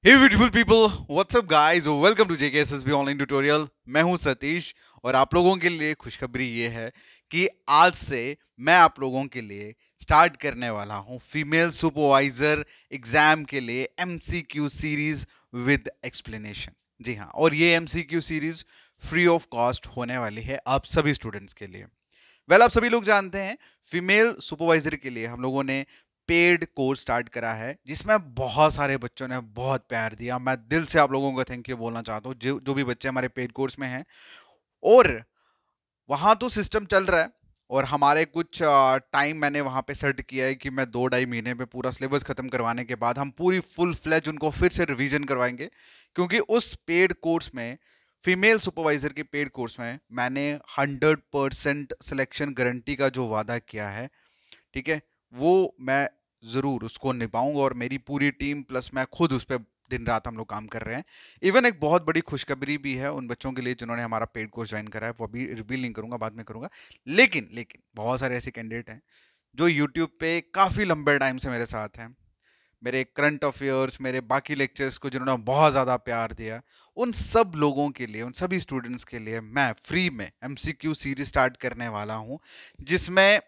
Hey beautiful people, what's up guys? Welcome to JKSSB online tutorial. मैं हूं सतीश और आप लोगों के लिए खुशखबरी ये है कि आज से मैं आप लोगों के लिए स्टार्ट करने वाला हूं फीमेल सुपरवाइजर एग्जाम के लिए एमसीक्यू सीरीज विद एक्सप्लेनेशन जी हाँ और ये MCQ series free of cost होने वाली है आप सभी स्टूडेंट्स के लिए वेल well, आप सभी लोग जानते हैं फीमेल सुपरवाइजर के लिए हम लोगों ने पेड कोर्स स्टार्ट करा है जिसमें बहुत सारे बच्चों ने बहुत प्यार दिया मैं दिल से आप लोगों को थैंक यू बोलना चाहता हूँ जो जो भी बच्चे हमारे पेड कोर्स में हैं और वहाँ तो सिस्टम चल रहा है और हमारे कुछ टाइम मैंने वहाँ पे सेट किया है कि मैं दो ढाई महीने में पूरा सिलेबस ख़त्म करवाने के बाद हम पूरी फुल फ्लैज उनको फिर से रिविजन करवाएंगे क्योंकि उस पेड कोर्स में फीमेल सुपरवाइज़र के पेड कोर्स में मैंने हंड्रेड परसेंट सिलेक्शन गारंटी का जो वादा किया है ठीक है वो मैं ज़रूर उसको निभाऊंगा और मेरी पूरी टीम प्लस मैं खुद उस पर दिन रात हम लोग काम कर रहे हैं इवन एक बहुत बड़ी खुशखबरी भी है उन बच्चों के लिए जिन्होंने हमारा पेड कोर्स ज्वाइन करा है वो अभी रिवील नहीं करूंगा बाद में करूंगा लेकिन लेकिन बहुत सारे ऐसे कैंडिडेट हैं जो यूट्यूब पे काफ़ी लंबे टाइम से मेरे साथ हैं मेरे करंट अफेयर्स मेरे बाकी लेक्चर्स को जिन्होंने बहुत ज़्यादा प्यार दिया उन सब लोगों के लिए उन सभी स्टूडेंट्स के लिए मैं फ्री में एम सीरीज स्टार्ट करने वाला हूँ जिसमें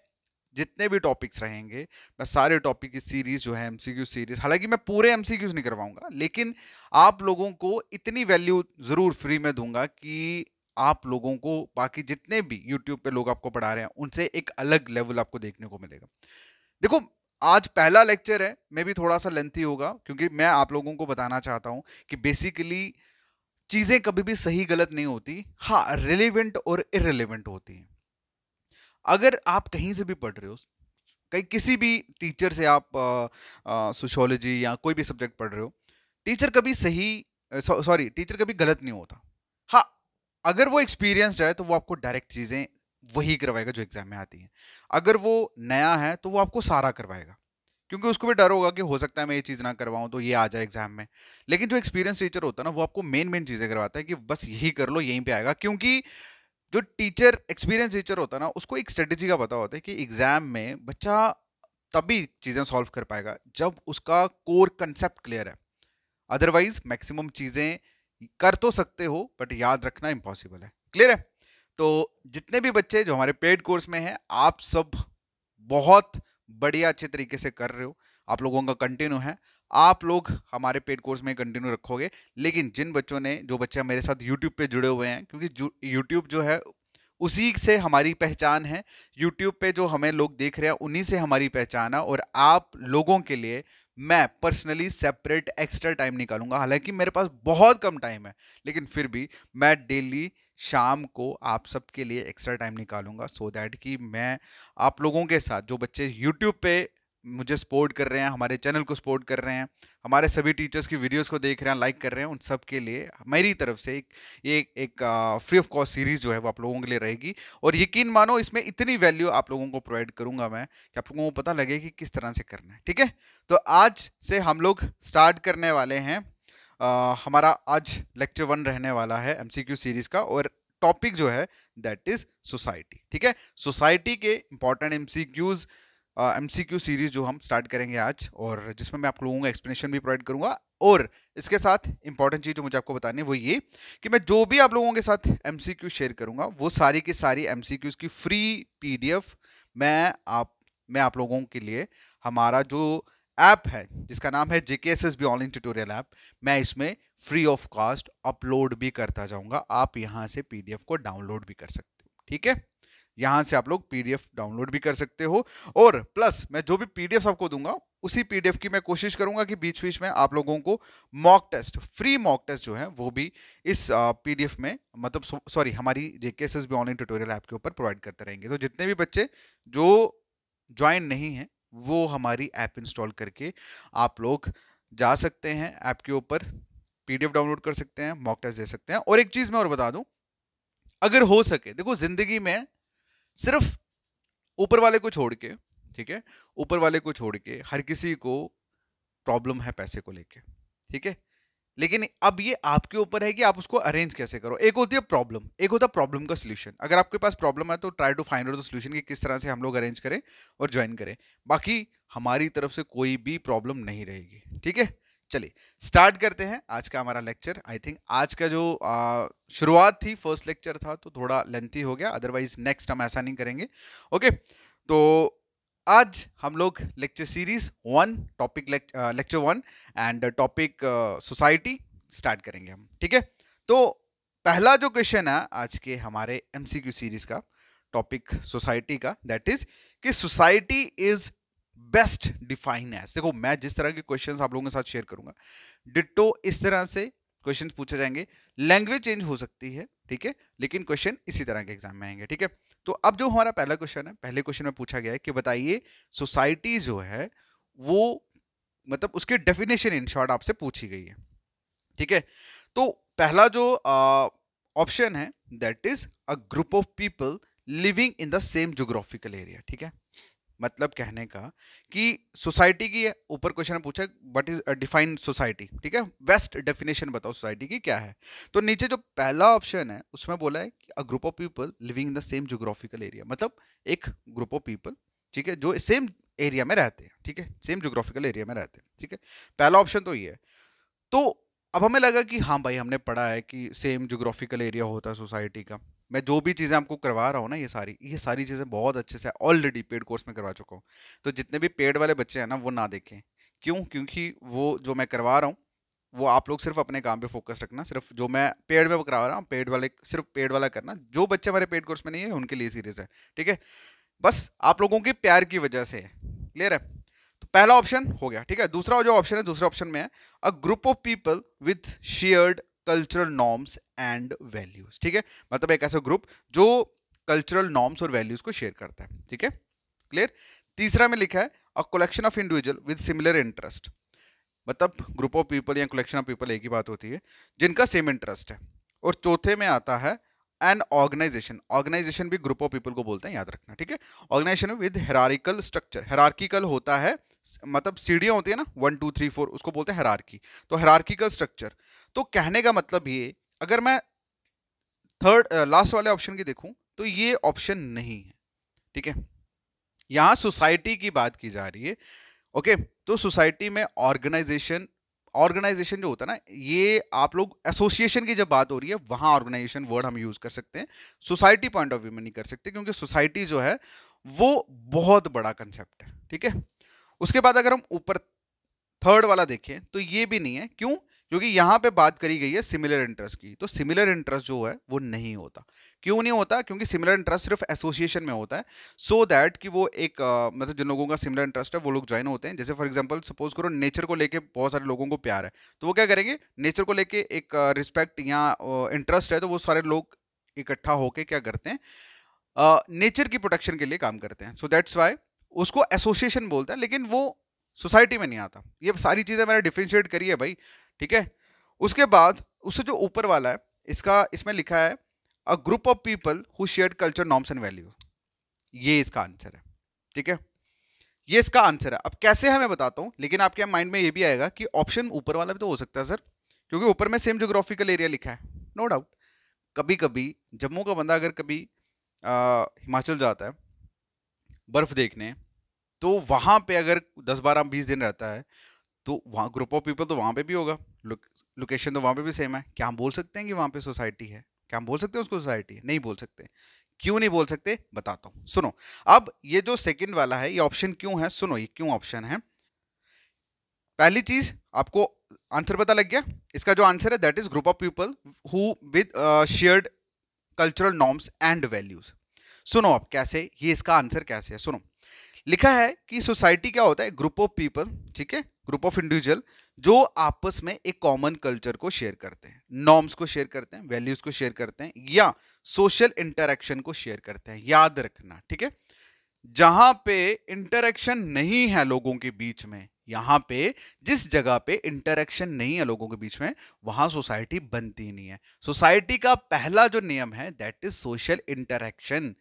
जितने भी टॉपिक्स रहेंगे मैं सारे टॉपिक की सीरीज जो है एमसीक्यू सीरीज हालांकि मैं पूरे एमसीक्यूज नहीं करवाऊंगा लेकिन आप लोगों को इतनी वैल्यू ज़रूर फ्री में दूंगा कि आप लोगों को बाकी जितने भी यूट्यूब पे लोग आपको पढ़ा रहे हैं उनसे एक अलग लेवल आपको देखने को मिलेगा देखो आज पहला लेक्चर है मैं भी थोड़ा सा लेंथी होगा क्योंकि मैं आप लोगों को बताना चाहता हूं कि बेसिकली चीज़ें कभी भी सही गलत नहीं होती हाँ रिलेवेंट और इरेलीवेंट होती हैं अगर आप कहीं से भी पढ़ रहे हो कहीं किसी भी टीचर से आप सोशोलॉजी या कोई भी सब्जेक्ट पढ़ रहे हो टीचर कभी सही सॉरी टीचर कभी गलत नहीं होता हाँ अगर वो एक्सपीरियंसड है तो वो आपको डायरेक्ट चीज़ें वही करवाएगा जो एग्जाम में आती हैं अगर वो नया है तो वो आपको सारा करवाएगा क्योंकि उसको भी डर होगा कि हो सकता है मैं ये चीज़ ना करवाऊँ तो ये आ जाए एग्जाम में लेकिन जो एक्सपीरियंस टीचर होता है ना वो आपको मेन मेन चीज़ें करवाता है कि बस यही कर लो यहीं पर आएगा क्योंकि जो टीचर एक्सपीरियंस टीचर होता है ना उसको एक स्ट्रेटेजी का पता होता है कि एग्जाम में बच्चा तभी चीज़ें सॉल्व कर पाएगा जब उसका कोर कंसेप्ट क्लियर है अदरवाइज मैक्सिमम चीज़ें कर तो सकते हो बट याद रखना इम्पॉसिबल है क्लियर है तो जितने भी बच्चे जो हमारे पेड कोर्स में हैं आप सब बहुत बढ़िया अच्छे तरीके से कर रहे हो आप लोगों का कंटिन्यू है आप लोग हमारे पेड कोर्स में कंटिन्यू रखोगे लेकिन जिन बच्चों ने जो बच्चे मेरे साथ यूट्यूब पे जुड़े हुए हैं क्योंकि यूट्यूब जो है उसी से हमारी पहचान है यूट्यूब पे जो हमें लोग देख रहे हैं उन्हीं से हमारी पहचान है और आप लोगों के लिए मैं पर्सनली सेपरेट एक्स्ट्रा टाइम निकालूंगा हालांकि मेरे पास बहुत कम टाइम है लेकिन फिर भी मैं डेली शाम को आप सबके लिए एक्स्ट्रा टाइम निकालूंगा सो so दैट कि मैं आप लोगों के साथ जो बच्चे यूट्यूब पे मुझे सपोर्ट कर रहे हैं हमारे चैनल को सपोर्ट कर रहे हैं हमारे सभी टीचर्स की वीडियोस को देख रहे हैं लाइक कर रहे हैं उन सब के लिए मेरी तरफ से एक ये एक फ्री ऑफ कॉस्ट सीरीज जो है वो आप लोगों के लिए रहेगी और यकीन मानो इसमें इतनी वैल्यू आप लोगों को प्रोवाइड करूंगा मैं कि आप लोगों को पता लगे कि किस तरह से करना है ठीक है तो आज से हम लोग स्टार्ट करने वाले हैं आ, हमारा आज लेक्चर वन रहने वाला है एम सीरीज का और टॉपिक जो है दैट इज सोसाइटी ठीक है सोसाइटी के important MCQs M C Q series जो हम स्टार्ट करेंगे आज और जिसमें मैं आप लोगों को एक्सप्लेनेशन भी प्रोवाइड करूंगा और इसके साथ इंपॉर्टेंट चीज़ जो मुझे आपको बतानी है वो ये कि मैं जो भी आप लोगों के साथ एम सी क्यू शेयर करूंगा वो सारी की सारी एम सी क्यूज की फ्री पी डी एफ मैं आप मैं आप लोगों के लिए हमारा जो ऐप है जिसका नाम है J K S S B online tutorial app मैं इसमें फ्री ऑफ कॉस्ट अपलोड भी करता जाऊंगा आप यहाँ से पी डी एफ को डाउनलोड भी कर सकते हो ठीक है यहाँ से आप लोग पीडीएफ डाउनलोड भी कर सकते हो और प्लस मैं जो भी पीडीएफ आपको दूंगा उसी पीडीएफ की मैं कोशिश करूंगा कि बीच बीच में आप लोगों को mock test free mock test जो है वो भी इस पीडीएफ में मतलब सॉरी हमारी जेके एस भी ऑनलाइन ट्यूटोरियल ऐप के ऊपर प्रोवाइड करते रहेंगे तो जितने भी बच्चे जो ज्वाइन नहीं हैं वो हमारी ऐप इंस्टॉल करके आप लोग जा सकते हैं ऐप के ऊपर पीडीएफ डाउनलोड कर सकते हैं मॉक टेस्ट दे सकते हैं और एक चीज़ मैं और बता दूं अगर हो सके देखो जिंदगी में सिर्फ ऊपर वाले को छोड़ के ठीक है ऊपर वाले को छोड़ के हर किसी को प्रॉब्लम है पैसे को लेके ठीक है लेकिन अब ये आपके ऊपर है कि आप उसको अरेंज कैसे करो एक होती है प्रॉब्लम एक होता है प्रॉब्लम का सोल्यूशन अगर आपके पास प्रॉब्लम है तो try to find out the solution कि किस तरह से हम लोग अरेंज करें और ज्वाइन करें बाकी हमारी तरफ से कोई भी प्रॉब्लम नहीं रहेगी ठीक है चलिए स्टार्ट करते हैं आज का हमारा लेक्चर आई थिंक आज का जो आ, शुरुआत थी फर्स्ट लेक्चर था तो थोड़ा लेंथी हो गया अदरवाइज नेक्स्ट हम ऐसा नहीं करेंगे ओके तो आज हम लोग lecture series one topic lecture one and topic society start करेंगे हम ठीक है तो पहला जो क्वेश्चन है आज के हमारे एमसीक्यू सीरीज का टॉपिक सोसाइटी का दैट इज कि society is best define as देखो मैं जिस तरह के क्वेश्चन आप लोगों के साथ शेयर करूंगा डिटो इस तरह से क्वेश्चन पूछे जाएंगे लैंग्वेज चेंज हो सकती है ठीक है लेकिन क्वेश्चन इसी तरह के एग्जाम में आएंगे ठीक है तो अब जो हमारा पहला क्वेश्चन है पहले क्वेश्चन में पूछा गया है कि बताइए सोसाइटी जो है वो मतलब उसकी डेफिनेशन इन शॉर्ट आपसे पूछी गई है ठीक है तो पहला जो ऑप्शन है that is a group of people living in the same geographical area ठीक है मतलब कहने का कि सोसाइटी की ऊपर क्वेश्चन पूछा व्हाट इज डिफाइन सोसाइटी ठीक है बेस्ट डेफिनेशन बताओ सोसाइटी की क्या है तो नीचे जो पहला ऑप्शन है उसमें बोला है कि a group of people living in the same geographical area मतलब एक ग्रुप ऑफ पीपल ठीक है जो सेम एरिया में रहते हैं ठीक है सेम जोग्राफिकल एरिया में रहते हैं ठीक है पहला ऑप्शन तो ये है तो अब हमें लगा कि हाँ भाई हमने पढ़ा है कि सेम जोग्राफिकल एरिया होता है सोसाइटी का मैं जो भी चीज़ें आपको करवा रहा हूँ ना ये सारी ये सारी चीज़ें बहुत अच्छे से ऑलरेडी पेड कोर्स में करवा चुका हूँ तो जितने भी पेड वाले बच्चे हैं ना वो ना देखें क्यों क्योंकि वो जो मैं करवा रहा हूँ वो आप लोग सिर्फ अपने काम पे फोकस रखना सिर्फ जो मैं पेड में करा रहा हूँ पेड वाले सिर्फ पेड वाला करना जो बच्चे हमारे पेड कोर्स में नहीं है उनके लिए सीरीज है ठीक है बस आप लोगों के प्यार की वजह से है क्लियर है तो पहला ऑप्शन हो गया ठीक है दूसरा जो ऑप्शन है दूसरे ऑप्शन में है a group of people with shared cultural norms and values ठीक है मतलब एक ऐसा ग्रुप जो कल्चरल नॉर्म्स और वैल्यूज को शेयर करता है ठीक है क्लियर तीसरा में लिखा है a collection of individual with similar interest मतलब ग्रुप ऑफ पीपल या कलेक्शन ऑफ पीपल एक ही बात होती है जिनका सेम इंटरेस्ट है और चौथे में आता है एन ऑर्गेनाइजेशन ऑर्गेनाइजेशन भी ग्रुप ऑफ पीपल को बोलते हैं याद रखना ठीक है organization with hierarchical structure hierarchical होता है मतलब सीढ़ियाँ होती है ना वन टू थ्री फोर उसको बोलते हैं हेरारकी तो हेरार्किकल स्ट्रक्चर तो कहने का मतलब ये अगर मैं थर्ड लास्ट वाले ऑप्शन की देखूं तो ये ऑप्शन नहीं है ठीक है यहां सोसाइटी की बात की जा रही है ओके तो सोसाइटी में ऑर्गेनाइजेशन ऑर्गेनाइजेशन जो होता है ना ये आप लोग एसोसिएशन की जब बात हो रही है वहां ऑर्गेनाइजेशन वर्ड हम यूज कर सकते हैं सोसाइटी पॉइंट ऑफ व्यू में नहीं कर सकते क्योंकि सोसाइटी जो है वो बहुत बड़ा कंसेप्ट है ठीक है उसके बाद अगर हम ऊपर थर्ड वाला देखें तो ये भी नहीं है क्यों क्योंकि यहां पे बात करी गई है सिमिलर इंटरेस्ट की तो सिमिलर इंटरेस्ट जो है वो नहीं होता क्यों नहीं होता क्योंकि सिमिलर इंटरेस्ट सिर्फ एसोसिएशन में होता है सो so दैट कि वो एक uh, मतलब जिन लोगों का सिमिलर इंटरेस्ट है वो लोग ज्वाइन होते हैं जैसे फॉर एग्जांपल सपोज करो नेचर को लेके बहुत सारे लोगों को प्यार है तो वो क्या करेंगे नेचर को लेके एक रिस्पेक्ट या इंटरेस्ट है तो वो सारे लोग इकट्ठा होके क्या करते हैं नेचर की प्रोटेक्शन के लिए काम करते हैं सो दैट्स वाई उसको एसोसिएशन बोलते हैं लेकिन वो सोसाइटी में नहीं आता ये सारी चीज़ें मैंने डिफ्रेंशिएट करी है भाई ठीक है उसके बाद उससे जो ऊपर वाला है इसका इसमें लिखा है a group of people who share culture norms and value ये इसका आंसर है ठीक है ये इसका आंसर है अब कैसे है मैं बताता हूँ लेकिन आपके माइंड में ये भी आएगा कि ऑप्शन ऊपर वाला भी तो हो सकता है सर क्योंकि ऊपर में सेम जोग्राफिकल एरिया लिखा है नो डाउट कभी कभी जम्मू का बंदा अगर कभी आ, हिमाचल जाता है बर्फ़ देखने तो वहाँ पे अगर 10 बारह बीस दिन रहता है तो वहाँ ग्रुप ऑफ पीपल तो वहाँ पे भी होगा लोकेशन तो वहाँ पे भी सेम है क्या हम बोल सकते हैं कि वहाँ पे सोसाइटी है क्या हम बोल सकते हैं उसको सोसाइटी है नहीं बोल सकते क्यों नहीं बोल सकते बताता हूँ सुनो अब ये जो सेकंड वाला है ये ऑप्शन क्यों है सुनो ये क्यों ऑप्शन है पहली चीज आपको आंसर पता लग गया इसका जो आंसर है that is group of people who with shared cultural norms and values सुनो आप कैसे ये इसका आंसर कैसे है सुनो लिखा है कि सोसाइटी क्या होता है ग्रुप ऑफ पीपल ठीक है ग्रुप ऑफ इंडिविजुअल जो आपस में एक कॉमन कल्चर को शेयर करते हैं नॉर्म्स को शेयर करते हैं वैल्यूज को शेयर करते हैं या सोशल इंटरेक्शन को शेयर करते हैं याद रखना ठीक है जहां पे इंटरेक्शन नहीं है लोगों के बीच में यहां पे जिस जगह पे इंटरेक्शन नहीं है लोगों के बीच में वहां सोसाइटी बनती नहीं है सोसाइटी का पहला जो नियम है that is social interaction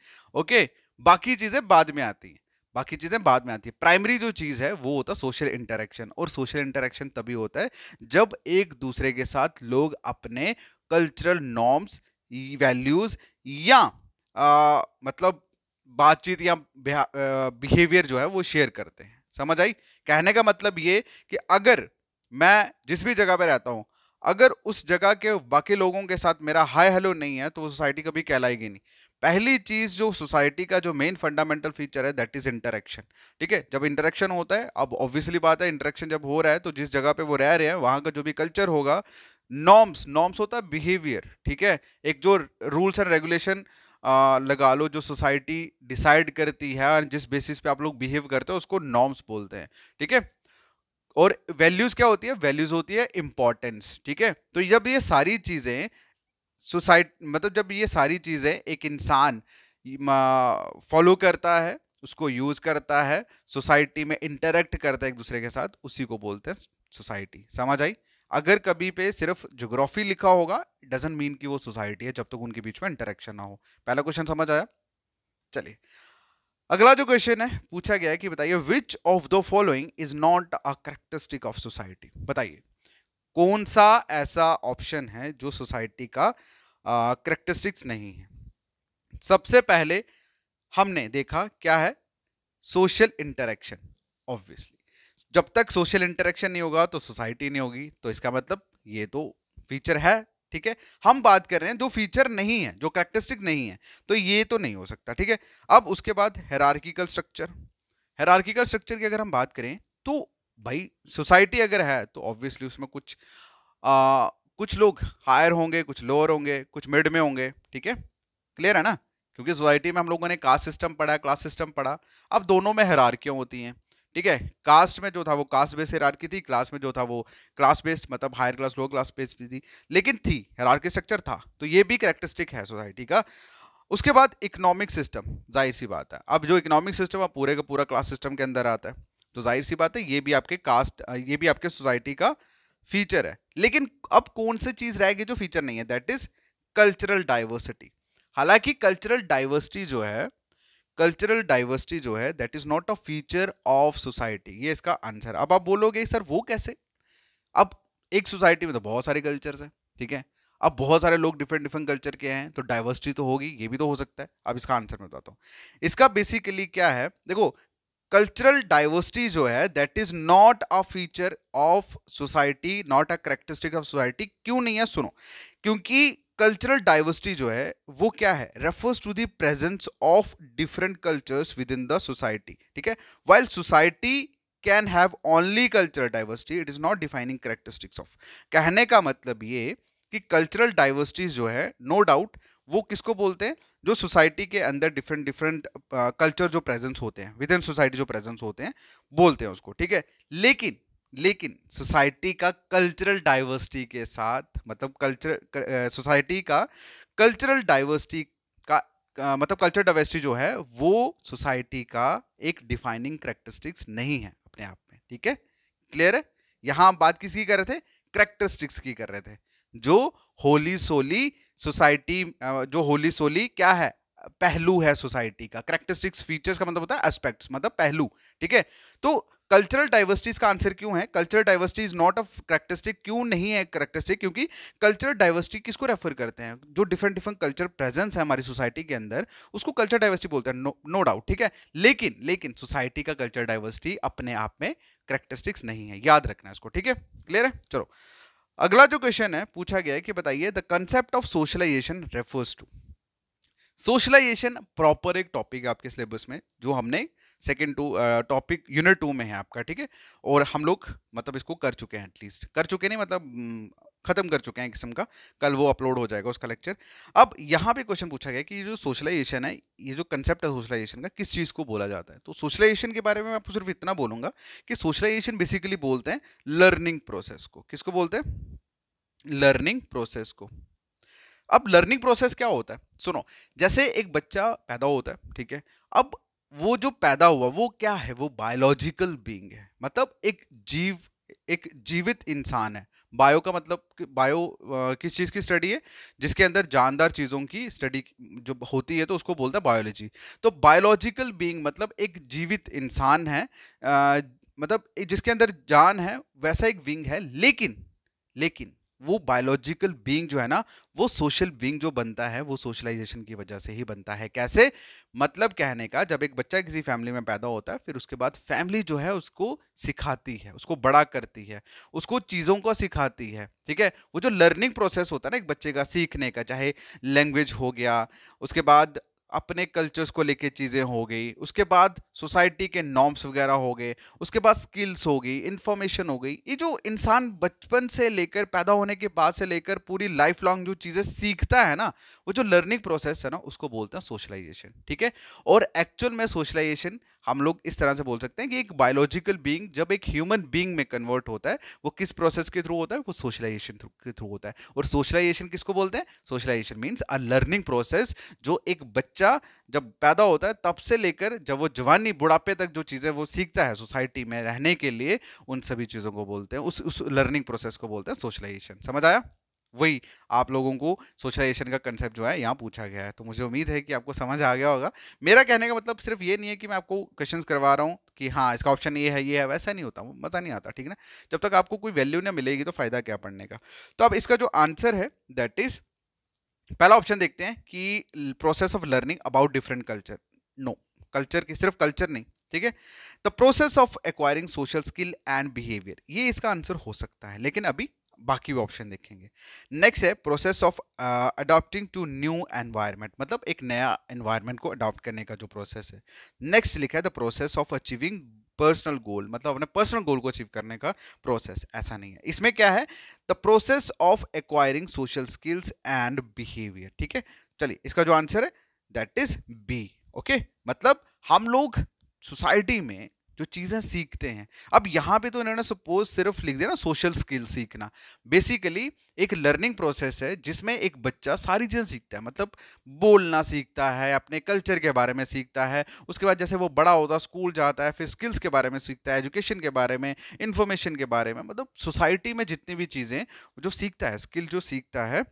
okay बाकी चीजें बाद में आती हैं बाकी चीज़ें बाद में आती है प्राइमरी जो चीज़ है वो होता है सोशल इंटरेक्शन और सोशल इंटरेक्शन तभी होता है जब एक दूसरे के साथ लोग अपने कल्चरल नॉर्म्स वैल्यूज़ या आ, मतलब बातचीत या बिहेवियर जो है वो शेयर करते हैं समझ आई कहने का मतलब ये कि अगर मैं जिस भी जगह पर रहता हूँ अगर उस जगह के बाकी लोगों के साथ मेरा हाय हेलो नहीं है तो वो सोसाइटी कभी कहलाएगी नहीं पहली चीज जो सोसाइटी का जो मेन फंडामेंटल फीचर है दैट इज इंटरेक्शन ठीक है जब इंटरेक्शन होता है अब ऑब्वियसली बात है इंटरेक्शन जब हो रहा है तो जिस जगह पे वो रह रहे हैं वहां का जो भी कल्चर होगा नॉर्म्स नॉर्म्स होता है बिहेवियर ठीक है एक जो रूल्स एंड रेगुलेशन लगा लो जो सोसाइटी डिसाइड करती है और जिस बेसिस पे आप लोग बिहेव करते हो उसको नॉर्म्स बोलते हैं ठीक है और वैल्यूज क्या होती है वैल्यूज होती है इंपॉर्टेंस ठीक है तो जब ये सारी चीजें सुसाइड मतलब जब ये सारी चीज़ें एक इंसान फॉलो करता है उसको यूज़ करता है सोसाइटी में इंटरेक्ट करता है एक दूसरे के साथ उसी को बोलते हैं सोसाइटी समझ आई अगर कभी पे सिर्फ जोग्राफी लिखा होगा डजेंट मीन कि वो सोसाइटी है जब तक तो उनके बीच में इंटरेक्शन ना हो पहला क्वेश्चन समझ आया चलिए अगला जो क्वेश्चन है पूछा गया है कि बताइए which of the following is not a characteristic of society बताइए कौन सा ऐसा ऑप्शन है जो सोसाइटी का करेक्टरिस्टिक्स नहीं है सबसे पहले हमने देखा क्या है सोशल इंटरेक्शन ऑब्वियसली जब तक सोशल इंटरेक्शन नहीं होगा तो सोसाइटी नहीं होगी तो इसका मतलब ये तो फीचर है ठीक है हम बात कर रहे हैं जो फीचर नहीं है जो करेक्टरिस्टिक नहीं है तो ये तो नहीं हो सकता ठीक है अब उसके बाद हेरार्किकल स्ट्रक्चर हेरार्किकल स्ट्रक्चर की अगर हम बात करें तो भाई सोसाइटी अगर है तो ऑब्वियसली उसमें कुछ आ, कुछ लोग हायर होंगे कुछ लोअर होंगे कुछ मिड में होंगे ठीक है क्लियर है ना क्योंकि सोसाइटी में हम लोगों ने कास्ट सिस्टम पढ़ा क्लास सिस्टम पढ़ा अब दोनों में हरारकियाँ होती हैं ठीक है कास्ट में जो था वो कास्ट बेस्ड हेरारकी थी क्लास में जो था वो क्लास बेस्ड मतलब higher class lower class based भी थी लेकिन थी हेरारकी स्ट्रक्चर था तो ये भी करेक्टरिस्टिक है सोसाइटी का उसके बाद इकोनॉमिक सिस्टम जाहिर सी बात है अब जो इकोनॉमिक सिस्टम है पूरे का पूरा क्लास सिस्टम के अंदर आता है तो जाहिर सी बात है ये भी आपके कास्ट ये भी आपके सोसाइटी का फीचर है लेकिन अब कौन से चीज़ रहेगी जो फीचर नहीं है दैट इज कल्चरल डाइवर्सिटी हालांकि कल्चरल डाइवर्सिटी जो है कल्चरल डाइवर्सिटी जो है that is not a feature of society ये इसका आंसर अब आप बोलोगे सर वो कैसे अब एक सोसाइटी में तो बहुत सारे कल्चर्स हैं ठीक है अब बहुत सारे लोग डिफरेंट डिफरेंट कल्चर के हैं तो डाइवर्सिटी तो होगी ये भी तो हो सकता है अब इसका आंसर मैं बताता हूँ इसका बेसिकली क्या है देखो कल्चरल डाइवर्सिटी जो है that is not a feature of society not a characteristic of society क्यों नहीं है सुनो क्योंकि कल्चरल डाइवर्सिटी जो है वो क्या है refers to the presence of different cultures within the society ठीक है while society can have only cultural diversity it is not defining characteristics of कहने का मतलब ये कि कल्चरल डाइवर्सिटीज जो है नो no डाउट वो किसको बोलते हैं जो सोसाइटी के अंदर डिफरेंट डिफरेंट कल्चर जो प्रेजेंस होते हैं विद इन सोसाइटी जो प्रेजेंस होते हैं बोलते हैं उसको ठीक है लेकिन लेकिन सोसाइटी का कल्चरल डाइवर्सिटी के साथ मतलब कल्चर सोसाइटी का कल्चरल डाइवर्सिटी का मतलब कल्चर डाइवर्सिटी जो है वो सोसाइटी का एक डिफाइनिंग करेक्टरिस्टिक्स नहीं है अपने आप में ठीक है क्लियर है यहां बात किसकी कर रहे थे करेक्टरिस्टिक्स की कर रहे थे जो होली सोली सोसाइटी जो होली सोली क्या है पहलू है सोसाइटी का करेक्टरिस्टिक्स फीचर्स का मतलब होता है एस्पेक्ट्स मतलब पहलू ठीक है तो कल्चरल डाइवर्सिटीज का आंसर क्यों है cultural diversity is not a characteristic क्यों नहीं है करेक्टरिस्टिक क्योंकि कल्चरल डाइवर्सिटी किसको रेफर करते हैं जो डिफरेंट डिफरेंट कल्चर प्रेजेंस है हमारी सोसाइटी के अंदर उसको कल्चर डाइवर्सिटी बोलते हैं नो डाउट ठीक है लेकिन लेकिन सोसाइटी का कल्चर डाइवर्सिटी अपने आप में करेक्टरिस्टिक्स नहीं है याद रखना इसको ठीक है क्लियर है चलो अगला जो क्वेश्चन है पूछा गया है कि बताइए the concept of socialization refers to socialization proper एक टॉपिक है आपके सिलेबस में जो हमने second two topic unit two में है आपका ठीक है और हम लोग मतलब इसको कर चुके हैं एटलीस्ट कर चुके नहीं मतलब हम्म, खत्म कर चुके हैं किस्म का कल वो अपलोड हो जाएगा उसका लेक्चर अब यहाँ पे क्वेश्चन पूछा गया कि ये जो सोशलाइजेशन है ये जो कंसेप्ट है सोशलाइजेशन का किस चीज़ को बोला जाता है तो सोशलाइजेशन के बारे में मैं आपको सिर्फ इतना बोलूंगा कि सोशलाइजेशन बेसिकली बोलते हैं लर्निंग प्रोसेस को किसको बोलते हैं लर्निंग प्रोसेस को अब लर्निंग प्रोसेस क्या होता है सुनो जैसे एक बच्चा पैदा होता है ठीक है अब वो जो पैदा हुआ वो क्या है वो बायोलॉजिकल बींग है मतलब एक जीव एक जीवित इंसान है बायो का मतलब बायो आ, किस चीज़ की स्टडी है जिसके अंदर जानदार चीज़ों की स्टडी जो होती है तो उसको बोलता है बायोलॉजी तो बायोलॉजिकल बीइंग मतलब एक जीवित इंसान है आ, मतलब जिसके अंदर जान है वैसा एक विंग है लेकिन लेकिन वो बायोलॉजिकल बींग जो है ना वो सोशल बींग जो बनता है वो सोशलाइजेशन की वजह से ही बनता है कैसे मतलब कहने का जब एक बच्चा किसी फैमिली में पैदा होता है फिर उसके बाद फैमिली जो है उसको सिखाती है उसको बड़ा करती है उसको चीज़ों को सिखाती है ठीक है वो जो लर्निंग प्रोसेस होता है ना एक बच्चे का सीखने का चाहे लैंग्वेज हो गया उसके बाद अपने कल्चर्स को लेके चीज़ें हो गई उसके बाद सोसाइटी के नॉर्म्स वगैरह हो गए उसके बाद स्किल्स हो गई इन्फॉर्मेशन हो गई ये जो इंसान बचपन से लेकर पैदा होने के बाद से लेकर पूरी लाइफ लॉन्ग जो चीज़ें सीखता है ना वो जो लर्निंग प्रोसेस है ना उसको बोलते हैं सोशलाइजेशन ठीक है और एक्चुअल में सोशलाइजेशन हम लोग इस तरह से बोल सकते हैं कि एक बायोलॉजिकल बींग जब एक ह्यूमन बींग में कन्वर्ट होता है वो किस प्रोसेस के थ्रू होता है वो सोशलाइजेशन के थ्रू होता है और सोशलाइजेशन किसको बोलते हैं socialization means a learning process जो एक बच्चा जब पैदा होता है तब से लेकर जब वो जवानी बुढ़ापे तक जो चीज़ें वो सीखता है सोसाइटी में रहने के लिए उन सभी चीज़ों को बोलते हैं उस उस लर्निंग प्रोसेस को बोलते हैं सोशलाइजेशन समझ आया वही आप लोगों को सोशलाइजेशन का कंसेप्ट जो है यहाँ पूछा गया है तो मुझे उम्मीद है कि आपको समझ आ गया होगा मेरा कहने का मतलब सिर्फ ये नहीं है कि मैं आपको क्वेश्चंस करवा रहा हूँ कि हाँ इसका ऑप्शन ये है ये है वैसा नहीं होता मज़ा नहीं आता ठीक है ना जब तक आपको कोई वैल्यू ना मिलेगी तो फ़ायदा क्या पढ़ने का तो अब इसका जो आंसर है दैट इज़ पहला ऑप्शन देखते हैं कि process of learning about different culture no culture की सिर्फ कल्चर नहीं ठीक है the process of acquiring social skill and behaviour ये इसका आंसर हो सकता है लेकिन अभी बाकी भी ऑप्शन देखेंगे नेक्स्ट है process of adopting to new environment मतलब एक नया एनवायरनमेंट को अडॉप्ट करने का जो प्रोसेस है नेक्स्ट लिखा है the process of achieving personal goal मतलब अपने पर्सनल गोल को अचीव करने का प्रोसेस ऐसा नहीं है इसमें क्या है the process of acquiring social skills and behaviour ठीक है चलिए इसका जो आंसर है दैट इज बी ओके मतलब हम लोग सोसाइटी में जो चीज़ें सीखते हैं अब यहाँ पे तो इन्होंने सपोज सिर्फ लिख दिया ना सोशल स्किल सीखना बेसिकली एक लर्निंग प्रोसेस है जिसमें एक बच्चा सारी चीज़ें सीखता है मतलब बोलना सीखता है अपने कल्चर के बारे में सीखता है उसके बाद जैसे वो बड़ा होता है स्कूल जाता है फिर स्किल्स के बारे में सीखता है एजुकेशन के बारे में इंफॉर्मेशन के बारे में मतलब सोसाइटी में जितनी भी चीज़ें जो सीखता है स्किल जो सीखता है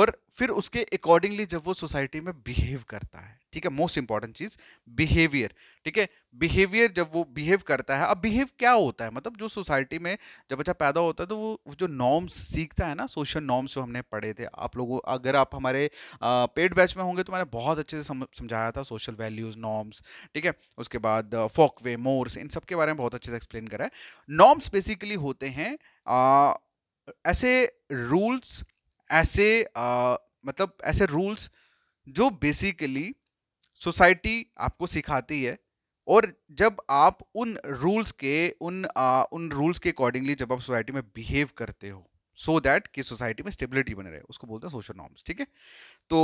और फिर उसके अकॉर्डिंगली जब वो सोसाइटी में बिहेव करता है ठीक है मोस्ट इंपॉर्टेंट चीज बिहेवियर ठीक है बिहेवियर जब वो बिहेव करता है अब बिहेव क्या होता है मतलब जो सोसाइटी में जब बच्चा पैदा होता है तो वो जो नॉर्म्स सीखता है ना सोशल नॉर्म्स जो हमने पढ़े थे आप लोगों अगर आप हमारे पेड बैच में होंगे तो मैंने बहुत अच्छे से समझाया था सोशल वैल्यूज नॉर्म्स ठीक है उसके बाद फॉक वे मोर्स इन सब के बारे में बहुत अच्छे से एक्सप्लेन करा है नॉर्म्स बेसिकली होते हैं आ, ऐसे रूल्स ऐसे आ, मतलब ऐसे रूल्स जो बेसिकली सोसाइटी आपको सिखाती है और जब आप उन रूल्स के उन आ, उन रूल्स के अकॉर्डिंगली जब आप सोसाइटी में बिहेव करते हो सो so दैट कि सोसाइटी में स्टेबिलिटी बने रहे उसको बोलते हैं सोशल नॉर्म्स ठीक है तो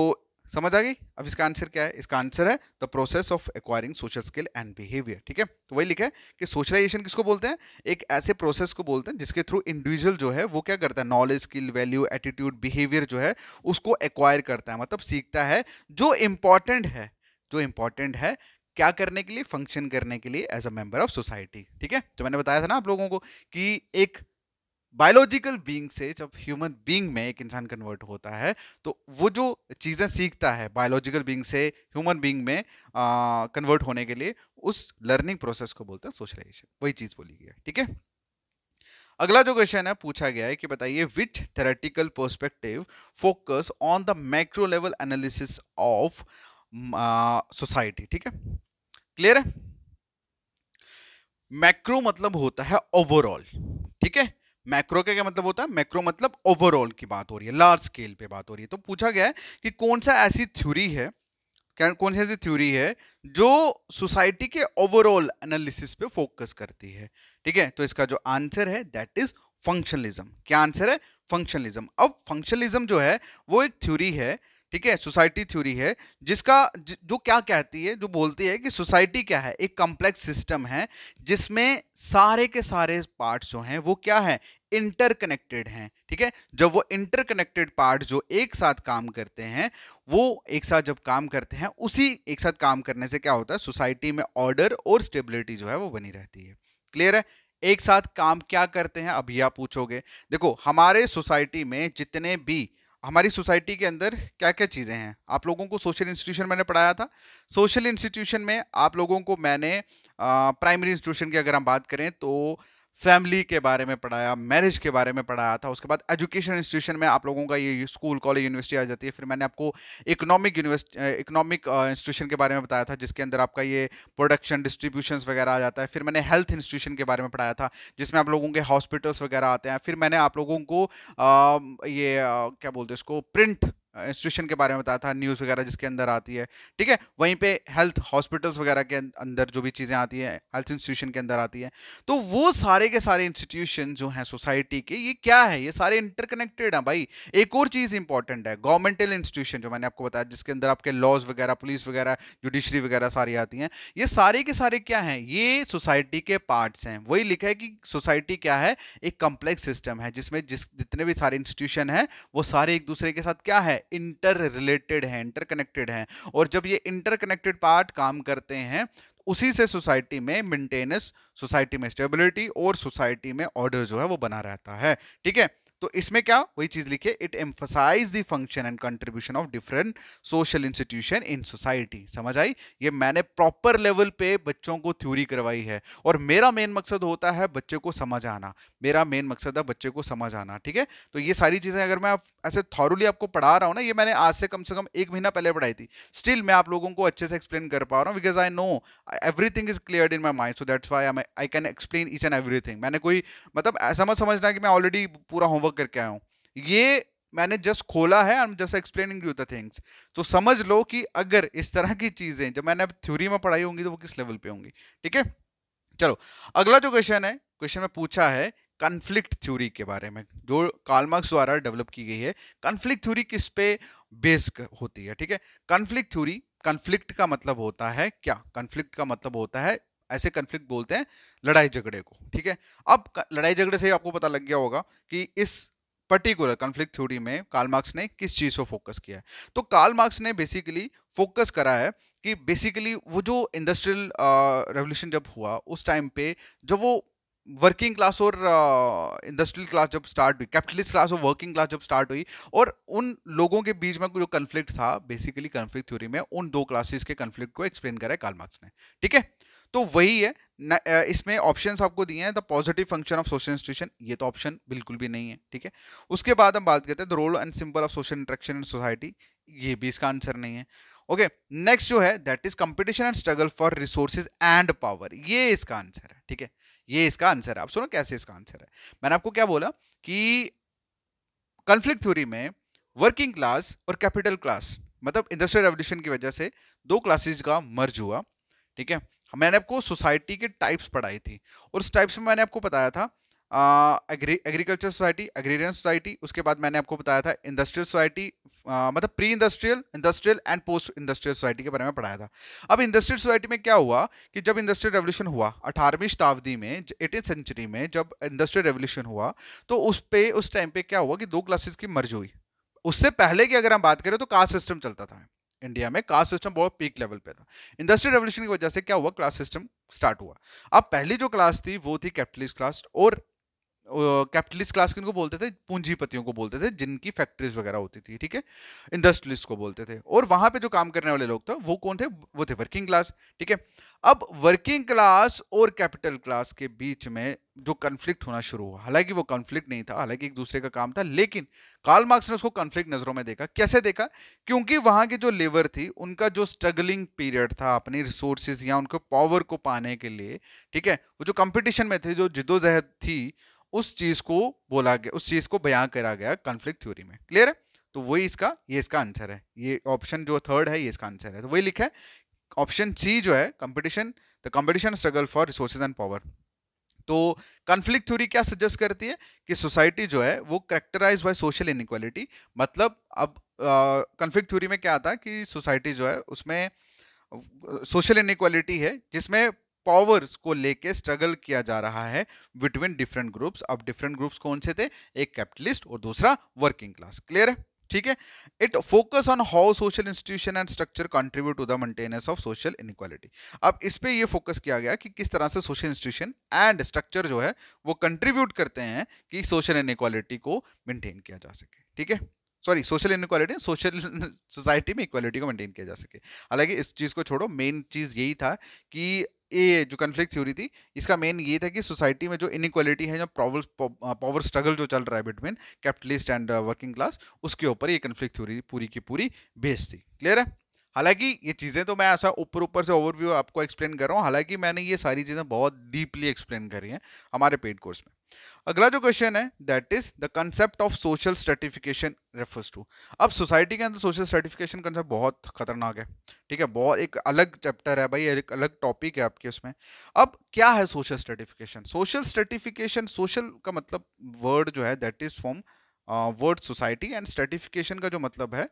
समझ आ गई अब इसका आंसर क्या है इसका आंसर है the process of acquiring social skill and behaviour ठीक है तो वही लिखा है कि सोशलाइजेशन किसको बोलते हैं एक ऐसे प्रोसेस को बोलते हैं जिसके थ्रू इंडिविजुअल जो है वो क्या करता है knowledge skill value attitude behaviour जो है उसको एक्वायर करता है मतलब सीखता है जो इंपॉर्टेंट है जो इंपॉर्टेंट है क्या करने के लिए फंक्शन करने के लिए as a member of society ठीक है तो मैंने बताया था ना आप लोगों को कि एक बायोलॉजिकल बीइंग से जब ह्यूमन बीइंग में एक इंसान कन्वर्ट होता है तो वो जो चीज़ें सीखता है बायोलॉजिकल बीइंग से ह्यूमन बीइंग में कन्वर्ट होने के लिए उस लर्निंग प्रोसेस को बोलते हैं सोशलाइजेशन वही चीज़ बोली गई है ठीक है अगला जो क्वेश्चन है पूछा गया है कि बताइए which theoretical perspective focus on the macro level analysis of society ठीक है क्लियर है मैक्रो मतलब होता है ओवरऑल ठीक है मैक्रो का क्या मतलब होता है मैक्रो मतलब ओवरऑल की बात हो रही है लार्ज स्केल पे बात हो रही है तो पूछा गया है कि कौन सा ऐसी थ्योरी है क्या कौन सी ऐसी थ्योरी है जो सोसाइटी के ओवरऑल एनालिसिस पे फोकस करती है ठीक है तो इसका जो आंसर है दैट इज फंक्शनलिज्म क्या आंसर है फंक्शनलिज्म अब फंक्शनलिज्म जो है वो एक थ्योरी है ठीक है सोसाइटी थ्योरी है जिसका जो क्या कहती है जो बोलती है कि सोसाइटी क्या है एक कॉम्प्लेक्स सिस्टम है जिसमें सारे के सारे पार्ट्स जो हैं वो क्या है इंटरकनेक्टेड हैं ठीक है जब वो इंटरकनेक्टेड पार्ट जो एक साथ काम करते हैं वो एक साथ जब काम करते हैं उसी एक साथ काम करने से क्या होता है सोसाइटी में ऑर्डर और स्टेबिलिटी जो है वो बनी रहती है क्लियर है एक साथ काम क्या करते हैं अभी आप पूछोगे देखो हमारे सोसाइटी में जितने भी हमारी सोसाइटी के अंदर क्या क्या चीज़ें हैं आप लोगों को सोशल इंस्टीट्यूशन मैंने पढ़ाया था सोशल इंस्टीट्यूशन में आप लोगों को मैंने प्राइमरी इंस्टीट्यूशन की अगर हम बात करें तो फैमिली के बारे में पढ़ाया मैरिज के बारे में पढ़ाया था उसके बाद एजुकेशन इंस्टीट्यूशन में आप लोगों का ये स्कूल कॉलेज यूनिवर्सिटी आ जाती है फिर मैंने आपको इकोनॉमिक यूनिवर्सिटी इकोनॉमिक इंस्टीट्यूशन के बारे में बताया था जिसके अंदर आपका ये प्रोडक्शन डिस्ट्रीब्यूशन वगैरह आ जाता है फिर मैंने हेल्थ इंस्टीट्यूशन के बारे में पढ़ाया था जिसमें आप लोगों के हॉस्पिटल्स वगैरह आते हैं फिर मैंने आप लोगों को आ, ये आ, क्या बोलते हैं इसको प्रिंट इंस्टीट्यूशन के बारे में बताया था न्यूज़ वगैरह जिसके अंदर आती है ठीक है वहीं पे हेल्थ हॉस्पिटल्स वगैरह के अं-, अंदर जो भी चीज़ें आती हैं हेल्थ इंस्टीट्यूशन के अंदर आती है तो वो सारे के सारे इंस्टीट्यूशन जो हैं सोसाइटी के ये क्या है ये सारे इंटरकनेक्टेड हैं भाई एक और चीज़ इंपॉर्टेंट है गवर्नमेंटल इंस्टीट्यूशन जो मैंने आपको बताया जिसके अंदर आपके लॉज वगैरह पुलिस वगैरह जुडिशरी वगैरह सारी आती हैं ये सारे के सारे क्या हैं ये सोसाइटी के पार्ट्स हैं वही लिखा है कि सोसाइटी क्या है एक कम्प्लेक्स सिस्टम है जिसमें जिस जितने भी सारे इंस्टीट्यूशन हैं वो सारे एक दूसरे के साथ क्या है इंटर रिलेटेड है इंटर कनेक्टेड है और जब ये इंटर कनेक्टेड पार्ट काम करते हैं उसी से सोसाइटी में मेंटेनेंस सोसाइटी में स्टेबिलिटी और सोसाइटी में ऑर्डर जो है वो बना रहता है ठीक है तो इसमें क्या वही चीज लिखे it emphasize function function and contribution of different social institution in society समझ आई ये मैंने प्रॉपर लेवल पे बच्चों को थ्योरी करवाई है और मेरा मेन मकसद होता है बच्चे को समझ आना मेरा मेन मकसद है बच्चे को समझ आना ठीक है तो ये सारी चीजें अगर मैं आप ऐसे थॉरली आपको पढ़ा रहा हूँ ना ये मैंने आज से कम से कम एक महीना पहले पढ़ाई थी स्टिल मैं आप लोगों को अच्छे से एक्सप्लेन कर पा रहा हूँ because I know everything is clear in my mind so that's why I can explain each and everything मैंने कोई मतलब ऐसा मत समझना कि मैं ऑलरेडी पूरा होमवर्क कवर करके आया हूँ ये मैंने जस्ट खोला है I just explaining you the things तो समझ लो कि अगर इस तरह की चीजें जब मैंने थ्योरी में पढ़ाई होंगी तो वो किस लेवल पे होंगी ठीक है चलो अगला जो क्वेश्चन है क्वेश्चन में पूछा है कन्फ्लिक्ट थ्योरी के बारे में जो कार्लमार्क्स द्वारा डेवलप की गई है कन्फ्लिक्ट थ्योरी किस पे बेस होती है ठीक है कन्फ्लिक्ट थ्योरी कन्फ्लिक्ट का मतलब होता है क्या कन्फ्लिक्ट का मतलब होता है ऐसे कन्फ्लिक्ट बोलते हैं लड़ाई झगड़े को ठीक है अब लड़ाई झगड़े से ही आपको पता लग गया होगा कि इस पर्टिकुलर कॉन्फ्लिक्ट थ्योरी में कार्ल मार्क्स ने किस चीज़ को फोकस किया है तो कार्ल मार्क्स ने बेसिकली फोकस करा है कि बेसिकली वो जो इंडस्ट्रियल रेवोल्यूशन जब हुआ उस टाइम पे जब वो वर्किंग क्लास और इंडस्ट्रियल uh, क्लास जब स्टार्ट हुई कैपिटलिस्ट क्लास और वर्किंग क्लास जब स्टार्ट हुई और उन लोगों के बीच में जो कन्फ्लिक्ट था बेसिकली कन्फ्लिक्ट थ्योरी में उन दो क्लासेस के कन्फ्लिक्ट को एक्सप्लेन करा है कार्ल मार्क्स ने ठीक है तो वही है इसमें ऑप्शंस आपको दिए हैं the positive function of social institution ये तो ऑप्शन बिल्कुल भी नहीं है ठीक है उसके बाद हम बात करते हैं the role and simple of social interaction in society ये भी इसका आंसर नहीं है ओके नेक्स्ट जो है that is competition and struggle for resources and power ये इसका आंसर है ठीक है ये इसका आंसर है आप सुनो कैसे इसका आंसर है मैंने आपको क्या बोला कि कंफ्लिक्ट थ्योरी में वर्किंग क्लास और कैपिटल क्लास मतलब इंडस्ट्रियल रेवोल्यूशन की वजह से दो क्लासेज का मर्ज हुआ ठीक है मैंने आपको सोसाइटी के टाइप्स पढ़ाई थी और उस टाइप्स में मैंने आपको बताया था एग्रीकल्चर सोसाइटी एग्रीरियन सोसाइटी उसके बाद मैंने आपको बताया था इंडस्ट्रियल सोसाइटी मतलब pre industrial industrial and post industrial society के बारे में पढ़ाया था अब इंडस्ट्रियल सोसाइटी में क्या हुआ कि जब इंडस्ट्रियल रेवोल्यूशन हुआ अठारहवीं शताब्दी में एटीन सेंचुरी में जब इंडस्ट्रियल रेवोल्यूशन हुआ तो उस पर उस टाइम पे क्या हुआ कि दो क्लासेस की मर्ज हुई उससे पहले की अगर हम बात करें तो कास्ट सिस्टम चलता था इंडिया में कास्ट सिस्टम बहुत पीक लेवल पे था इंडस्ट्रियल रेवोल्यूशन की वजह से क्या हुआ क्लास सिस्टम स्टार्ट हुआ अब पहली जो क्लास थी वो थी कैपिटलिस्ट क्लास और कैपिटलिस्ट क्लास किनको बोलते थे पूंजीपतियों को बोलते थे जिनकी फैक्ट्रीज वगैरह होती थी ठीक है इंडस्ट्रियलिस्ट को बोलते थे और वहां पे जो काम करने वाले लोग थे वो कौन थे वो थे वर्किंग क्लास ठीक है अब वर्किंग क्लास और कैपिटल क्लास के बीच में जो कन्फ्लिक्ट होना शुरू हुआ हालांकि वो कन्फ्लिक्ट नहीं था हालांकि एक दूसरे का काम था लेकिन कार्ल मार्क्स ने उसको कन्फ्लिक्ट नजरों में देखा कैसे देखा क्योंकि वहां के जो लेबर थी उनका जो स्ट्रगलिंग पीरियड था अपनी रिसोर्सेज या उनके पावर को पाने के लिए ठीक है वो जो कंपटीशन में थे जो जिदोजहद थी उस चीज को बोला गया उस चीज को बयां करा गया कन्फ्लिक्ट थ्योरी में क्लियर है तो वही इसका ये इसका आंसर है ये ऑप्शन जो थर्ड है ये इसका आंसर है तो वही लिखा है ऑप्शन सी जो है competition the competition struggle for resources and power तो कन्फ्लिक्ट थ्योरी क्या सजेस्ट करती है कि सोसाइटी जो है वो करेक्टराइज बाय सोशल इनक्वालिटी मतलब अब कॉन्फ्लिक्ट थ्योरी में क्या आता है कि सोसाइटी जो है उसमें सोशल इनक्वालिटी है जिसमें पावर्स को लेके स्ट्रगल किया जा रहा है बिटवीन डिफरेंट ग्रुप्स अब डिफरेंट ग्रुप्स कौन से थे एक कैपिटलिस्ट और दूसरा वर्किंग क्लास क्लियर है ठीक है it focus on how social institution and structure contribute to the maintenance of social inequality अब इस पे ये फोकस किया गया कि किस तरह से सोशल इंस्टीट्यूशन एंड स्ट्रक्चर जो है वो कंट्रीब्यूट करते हैं कि सोशल इनक्वालिटी को मेंटेन किया जा सके ठीक है sorry social inequality social society में इक्वालिटी को मेंटेन किया जा सके हालांकि इस चीज़ को छोड़ो मेन चीज़ यही था कि ये जो कन्फ्लिक्ट थ्योरी थी इसका मेन ये था कि सोसाइटी में जो इनक्वालिटी है जो पावर पावर स्ट्रगल जो चल रहा है between capitalist and working class उसके ऊपर ये कन्फ्लिक्ट थ्योरी पूरी की पूरी बेस थी क्लियर है हालांकि ये चीज़ें तो मैं ऐसा ऊपर ऊपर से ओवरव्यू आपको एक्सप्लेन कर रहा हूँ हालांकि मैंने ये सारी चीज़ें बहुत डीपली एक्सप्लेन करी हैं हमारे पेड कोर्स में अगला जो क्वेश्चन है that is the concept of social certification refers to अब सोसाइटी के अंदर सोशल सर्टिफिकेशन कंसेप्ट बहुत खतरनाक है ठीक है बहुत एक अलग चैप्टर है भाई एक अलग टॉपिक है आपके उसमें अब क्या है social certification social certification social का मतलब वर्ड जो है that is from word society and certification का जो मतलब है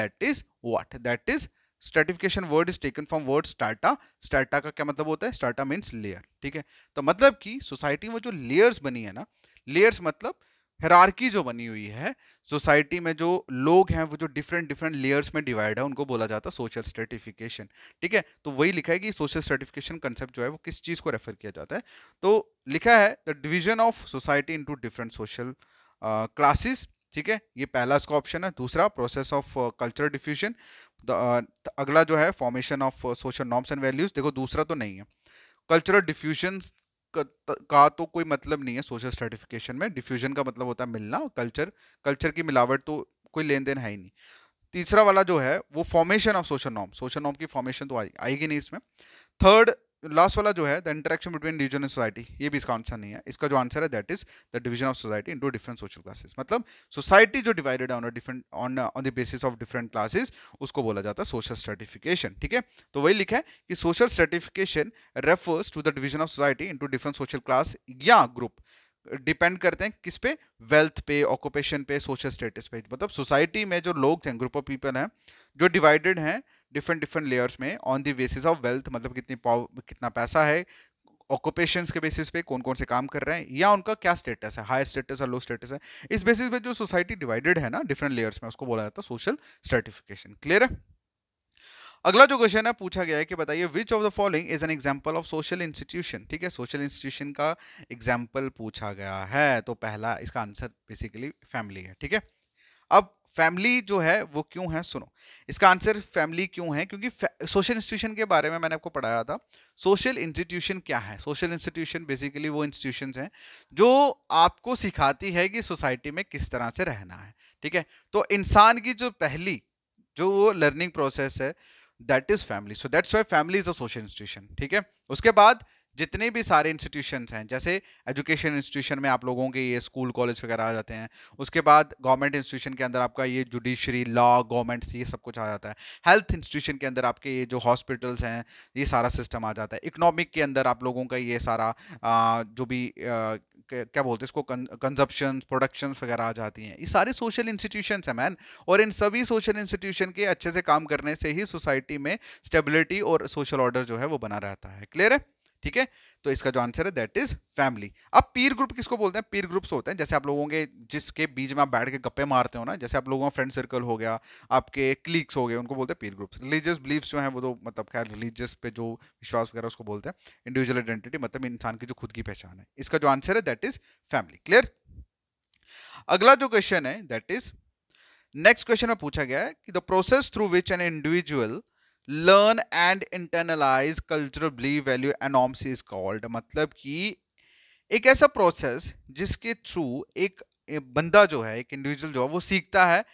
that is what that is stratification word is taken from word strata strata का क्या मतलब होता है स्टार्टा मीन्स लेयर ठीक है तो मतलब कि सोसाइटी में जो लेयर्स बनी है ना लेयर्स मतलब हेरारकी जो बनी हुई है सोसाइटी में जो लोग हैं वो जो डिफरेंट डिफरेंट लेयर्स में डिवाइड है उनको बोला जाता है सोशल स्टर्टिफिकेशन ठीक है तो वही लिखा है कि सोशल स्टर्टिफिकेशन कंसेप्ट जो है वो किस चीज़ को रेफर किया जाता है तो लिखा है the division of society into different social classes ठीक है ये पहला इसका ऑप्शन है दूसरा प्रोसेस ऑफ कल्चरल डिफ्यूजन अगला जो है formation of social norms and values देखो दूसरा तो नहीं है कल्चरल डिफ्यूजन का तो कोई मतलब नहीं है सोशल सर्टिफिकेशन में डिफ्यूजन का मतलब होता है मिलना कल्चर कल्चर की मिलावट तो कोई लेन देन है ही नहीं तीसरा वाला जो है वो formation of social norm social norm की फॉर्मेशन तो आएगी नहीं इसमें थर्ड लास्ट वाला जो है the interaction between religion and society ये भी इसका आंसर नहीं है इसका जो आंसर है that is the division of society into different social classes मतलब सोसाइटी जो डिवाइडेड है on different on on the basis of different classes उसको बोला जाता है सोशल सर्टिफिकेशन ठीक है तो वही लिखा है कि social certification refers to the division of society into different social class या ग्रुप डिपेंड करते हैं किस पे वेल्थ पे ऑक्यूपेशन पे सोशल स्टेटस पे मतलब सोसाइटी में जो लोग हैं ग्रुप ऑफ पीपल हैं जो डिवाइडेड हैं डिफरेंट डिफरेंट लेयर्स में on the basis of wealth मतलब कितनी कितना पैसा है ऑक्यूपेशन के बेसिस पे कौन कौन से काम कर रहे हैं या उनका क्या स्टेटस है हाई स्टेटस है लो स्टेटस है इस बेसिस पे जो सोसाइटी डिवाइडेड है ना डिफरेंट लेयर्स में उसको बोला जाता है सोशल स्टर्टिफिकेशन क्लियर है अगला जो क्वेश्चन है पूछा गया है कि बताइए which of the following is an example of social institution ठीक है सोशल इंस्टीट्यूशन का एग्जाम्पल पूछा गया है तो पहला इसका आंसर बेसिकली फैमिली है ठीक है अब फैमिली जो है वो क्यों है सुनो इसका आंसर फैमिली क्यों है क्योंकि सोशल इंस्टीट्यूशन के बारे में मैंने आपको पढ़ाया था सोशल इंस्टीट्यूशन क्या है सोशल इंस्टीट्यूशन बेसिकली वो इंस्टीट्यूशन हैं जो आपको सिखाती है कि सोसाइटी में किस तरह से रहना है ठीक है तो इंसान की जो पहली जो लर्निंग प्रोसेस है that is family so that's why family is a social institution ठीक है उसके बाद जितने भी सारे इंस्टीट्यूशन हैं जैसे एजुकेशन इंस्टीट्यूशन में आप लोगों के ये स्कूल कॉलेज वगैरह आ जाते हैं उसके बाद गवर्नमेंट इंस्टीट्यूशन के अंदर आपका ये जुडिशरी लॉ गवर्नमेंट्स ये सब कुछ आ जाता है हेल्थ इंस्टीट्यूशन के अंदर आपके ये जो हॉस्पिटल्स हैं ये सारा सिस्टम आ जाता है इकोनॉमिक के अंदर आप लोगों का ये सारा आ, जो भी आ, क्या बोलते हैं इसको कंजप्शन प्रोडक्शन वगैरह आ जाती हैं ये सारे सोशल इंस्टीट्यूशन हैं मैन और इन सभी सोशल इंस्टीट्यूशन के अच्छे से काम करने से ही सोसाइटी में स्टेबिलिटी और सोशल ऑर्डर जो है वो बना रहता है क्लियर है ठीक है तो इसका जो आंसर है दैट इज फैमिली अब पीर ग्रुप किसको बोलते हैं पीर ग्रुप्स होते हैं जैसे आप लोगों के जिसके बीच में आप बैठ के गप्पे मारते हो ना जैसे आप लोगों का फ्रेंड सर्कल हो गया आपके क्लिक्स हो गए उनको बोलते हैं पीर ग्रुप्स रिलीजियस बिलीफ्स जो है वो तो मतलब खैर रिलीजियस पे जो विश्वास वगैरह उसको बोलते हैं इंडिविजुअल आइडेंटिटी मतलब इंसान की जो खुद की पहचान है इसका जो आंसर है दैट इज फैमिली क्लियर अगला जो क्वेश्चन है दैट इज नेक्स्ट क्वेश्चन में पूछा गया है कि the process through which an individual learn and internalise cultural believe value and is called मतलब कि एक ऐसा प्रोसेस जिसके थ्रू एक बंदा जो है एक इंडिविजुअल जो है वो सीखता है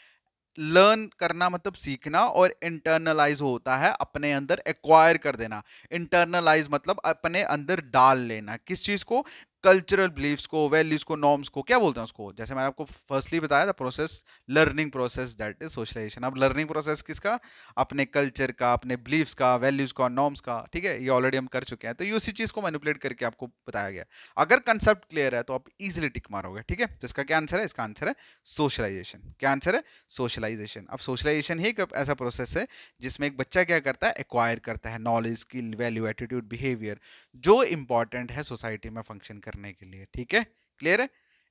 लर्न करना मतलब सीखना और इंटरनलाइज होता है अपने अंदर एक्वायर कर देना इंटरनलाइज मतलब अपने अंदर डाल लेना किस चीज़ को कल्चरल बिलीव्स को वैल्यूज को नॉर्म्स को क्या बोलते हैं उसको जैसे मैंने आपको फर्स्टली बताया था process learning process that is socialisation अब लर्निंग प्रोसेस किसका अपने कल्चर का अपने बिलीव्स का वैल्यूज का नॉर्म्स का ठीक है ये ऑलरेडी हम कर चुके हैं तो ये उसी चीज़ को मैनिपुलेट करके आपको बताया गया अगर कंसेप्ट क्लियर है तो आप इजिली टिक मारोगे ठीक है तो इसका क्या आंसर है इसका आंसर है सोशलाइजेशन क्या आंसर है सोशलाइजेशन अब सोशलाइजेशन ही एक ऐसा प्रोसेस है जिसमें एक बच्चा क्या करता है एक्वायर करता है knowledge skill value attitude behaviour जो इंपॉर्टेंट है सोसाइटी में फंक्शन कर करने के लिए ठीक है क्लियर है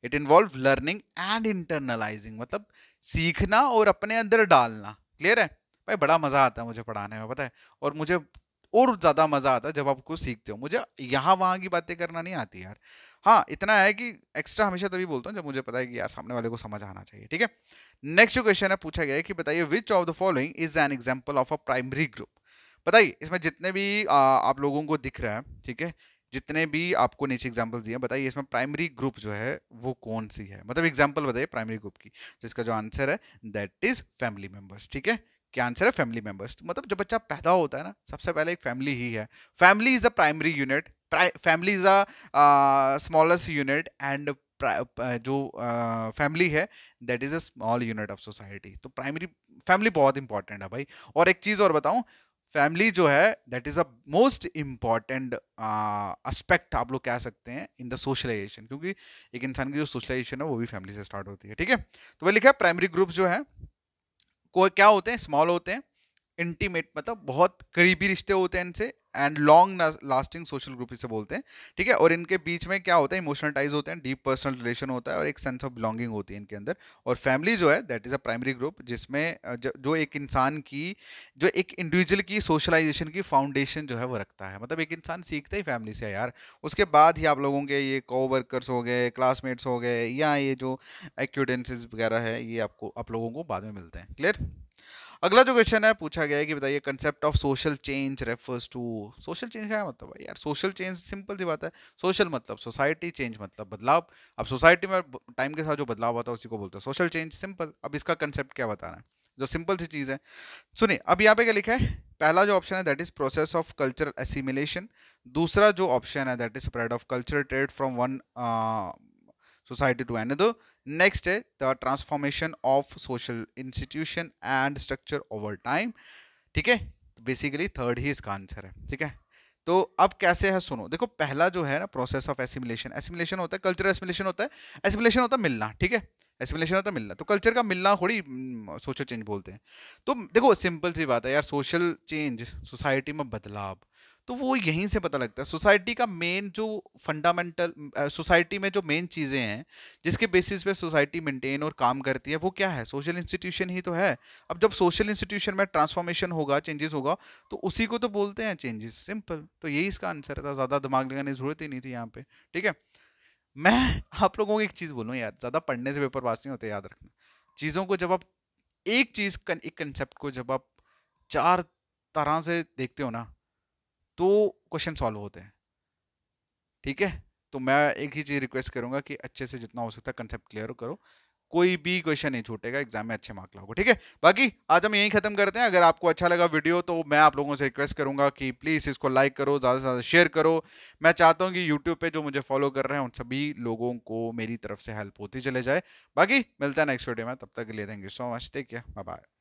it involve learning and internalising मतलब सीखना और अपने अंदर डालना क्लियर है भाई बड़ा मज़ा आता है मुझे पढ़ाने में पता है और मुझे और ज़्यादा मज़ा आता है जब आप कुछ सीखते हो मुझे यहाँ वहाँ की बातें करना नहीं आती यार हाँ इतना है कि एक्स्ट्रा हमेशा तभी बोलता हूँ जब मुझे पता है कि यार सामने वाले को समझ आना चाहिए ठीक है नेक्स्ट जो क्वेश्चन है पूछा गया है कि बताइए which of the following is an example of a primary group बताइए इसमें जितने भी आ, आप लोगों को दिख रहा है ठीक है जितने भी आपको नीचे एग्जाम्पल दिए बताइए इसमें प्राइमरी ग्रुप जो है वो कौन सी है मतलब एग्जाम्पल बताइए प्राइमरी ग्रुप की जिसका जो आंसर है दैट इज फैमिली मेंबर्स ठीक है क्या आंसर है फैमिली मेंबर्स तो मतलब जब बच्चा पैदा होता है ना सबसे पहले एक फैमिली ही है family is a primary unit family is a smallest unit and जो फैमिली uh, है that is a small unit of society तो प्राइमरी फैमिली बहुत इंपॉर्टेंट है भाई और एक चीज और बताऊं फैमिली जो है that is a most important aspect आप लोग कह सकते हैं इन द सोशलाइजेशन क्योंकि एक इंसान की जो सोशलाइजेशन है वो भी फैमिली से स्टार्ट होती है ठीक है तो वह लिखा है प्राइमरी ग्रुप जो है को क्या होते हैं स्मॉल होते हैं इंटीमेट मतलब बहुत करीबी रिश्ते होते हैं इनसे and long lasting social group इसे बोलते हैं ठीक है और इनके बीच में क्या होता है इमोशनल टाइज होते हैं डीप पर्सनल रिलेशन होता है और एक सेंस ऑफ बिलोंगिंग होती है इनके अंदर और फैमिली जो है that is a primary group जिसमें जो एक इंसान की जो एक इंडिविजुअल की सोशलाइजेशन की फाउंडेशन जो है वो रखता है मतलब एक इंसान सीखता ही फैमिली से यार उसके बाद ही आप लोगों के ये को वर्कर्स हो गए क्लासमेट्स हो गए या ये जो एक्यूडेंसेज वगैरह है ये आपको आप लोगों को बाद में मिलते हैं क्लियर अगला जो क्वेश्चन है पूछा गया है कि बताइए concept of social change refers to social change क्या मतलब है यार सोशल चेंज सिंपल सी बात है सोशल मतलब सोसाइटी चेंज मतलब बदलाव अब सोसाइटी में टाइम के साथ जो बदलाव होता है उसी को बोलते हैं सोशल चेंज सिंपल अब इसका कंसेप्ट क्या बताना है जो सिंपल सी चीज़ है सुनिए अब यहाँ पे क्या लिखा है पहला जो ऑप्शन है that is process of cultural assimilation दूसरा जो ऑप्शन है that is spread of cultural trade from one society to another. Next, the transformation of social institution and structure over time. ठीक है बेसिकली थर्ड ही इसका answer है ठीक है तो अब कैसे है सुनो देखो पहला जो है ना प्रोसेस ऑफ एसिमिलेशन एसिमिलेशन होता है कल्चर एसिमिलेशन होता है एसिमिलेशन होता है मिलना ठीक है एसिमिलेशन होता है मिलना तो कल्चर का मिलना थोड़ी हम्म, सोशल चेंज बोलते हैं तो देखो सिंपल सी बात है यार सोशल चेंज सोसाइटी में बदलाव तो वो यहीं से पता लगता है सोसाइटी का मेन जो फंडामेंटल सोसाइटी में जो मेन चीज़ें हैं जिसके बेसिस पे सोसाइटी मेंटेन और काम करती है वो क्या है सोशल इंस्टीट्यूशन ही तो है अब जब सोशल इंस्टीट्यूशन में ट्रांसफॉर्मेशन होगा चेंजेस होगा तो उसी को तो बोलते हैं चेंजेस सिंपल तो यही इसका आंसर था ज़्यादा दिमाग लगाने की जरूरत ही नहीं थी यहाँ पे ठीक है मैं आप लोगों को एक चीज़ बोलूँ यार ज़्यादा पढ़ने से पेपर पास नहीं होते याद रखना चीज़ों को जब आप एक चीज़ एक कंसेप्ट को जब आप चार तरह से देखते हो ना तो क्वेश्चन सॉल्व होते हैं ठीक है तो मैं एक ही चीज़ रिक्वेस्ट करूंगा कि अच्छे से जितना हो सकता है कंसेप्ट क्लियर करो कोई भी क्वेश्चन नहीं छूटेगा एग्जाम में अच्छे मार्क लाओगे ठीक है बाकी आज हम यहीं खत्म करते हैं अगर आपको अच्छा लगा वीडियो तो मैं आप लोगों से रिक्वेस्ट करूंगा कि प्लीज़ इसको लाइक करो ज़्यादा से ज़्यादा शेयर करो मैं चाहता हूँ कि यूट्यूब पे जो मुझे फॉलो कर रहे हैं उन सभी लोगों को मेरी तरफ से हेल्प होती चले जाए बाकी मिलता है नेक्स्ट वीडियो में तब तक ले देंगे thank you so much take care bye